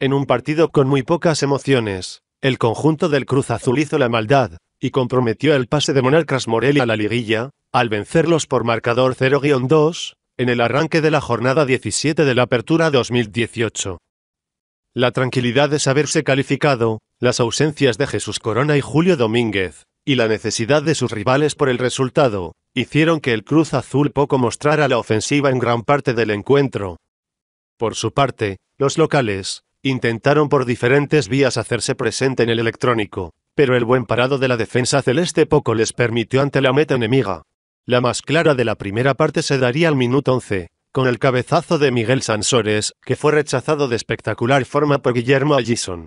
En un partido con muy pocas emociones, el conjunto del Cruz Azul hizo la maldad, y comprometió el pase de Monarcas Morelia a la liguilla, al vencerlos por marcador 0-2, en el arranque de la jornada 17 de la Apertura 2018. La tranquilidad de saberse calificado, las ausencias de Jesús Corona y Julio Domínguez, y la necesidad de sus rivales por el resultado, hicieron que el Cruz Azul poco mostrara la ofensiva en gran parte del encuentro. Por su parte, los locales, Intentaron por diferentes vías hacerse presente en el electrónico, pero el buen parado de la defensa celeste poco les permitió ante la meta enemiga. La más clara de la primera parte se daría al minuto 11, con el cabezazo de Miguel Sansores, que fue rechazado de espectacular forma por Guillermo Allison.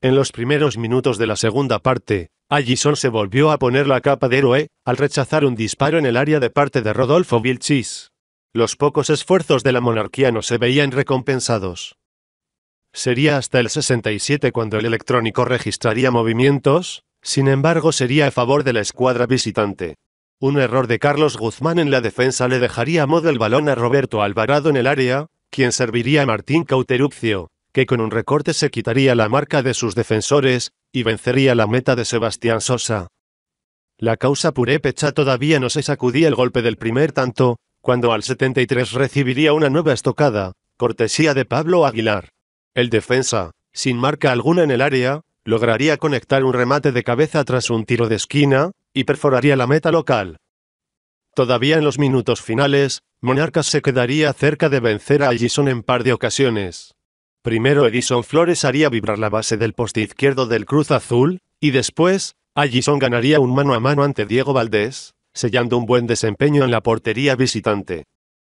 En los primeros minutos de la segunda parte, Allison se volvió a poner la capa de héroe, al rechazar un disparo en el área de parte de Rodolfo Vilchis. Los pocos esfuerzos de la monarquía no se veían recompensados. Sería hasta el 67 cuando el electrónico registraría movimientos, sin embargo sería a favor de la escuadra visitante. Un error de Carlos Guzmán en la defensa le dejaría a modo el balón a Roberto Alvarado en el área, quien serviría a Martín Cauteruccio, que con un recorte se quitaría la marca de sus defensores, y vencería la meta de Sebastián Sosa. La causa purépecha todavía no se sacudía el golpe del primer tanto, cuando al 73 recibiría una nueva estocada, cortesía de Pablo Aguilar. El defensa, sin marca alguna en el área, lograría conectar un remate de cabeza tras un tiro de esquina, y perforaría la meta local. Todavía en los minutos finales, Monarcas se quedaría cerca de vencer a Allison en par de ocasiones. Primero Edison Flores haría vibrar la base del poste izquierdo del Cruz Azul, y después, Allison ganaría un mano a mano ante Diego Valdés, sellando un buen desempeño en la portería visitante.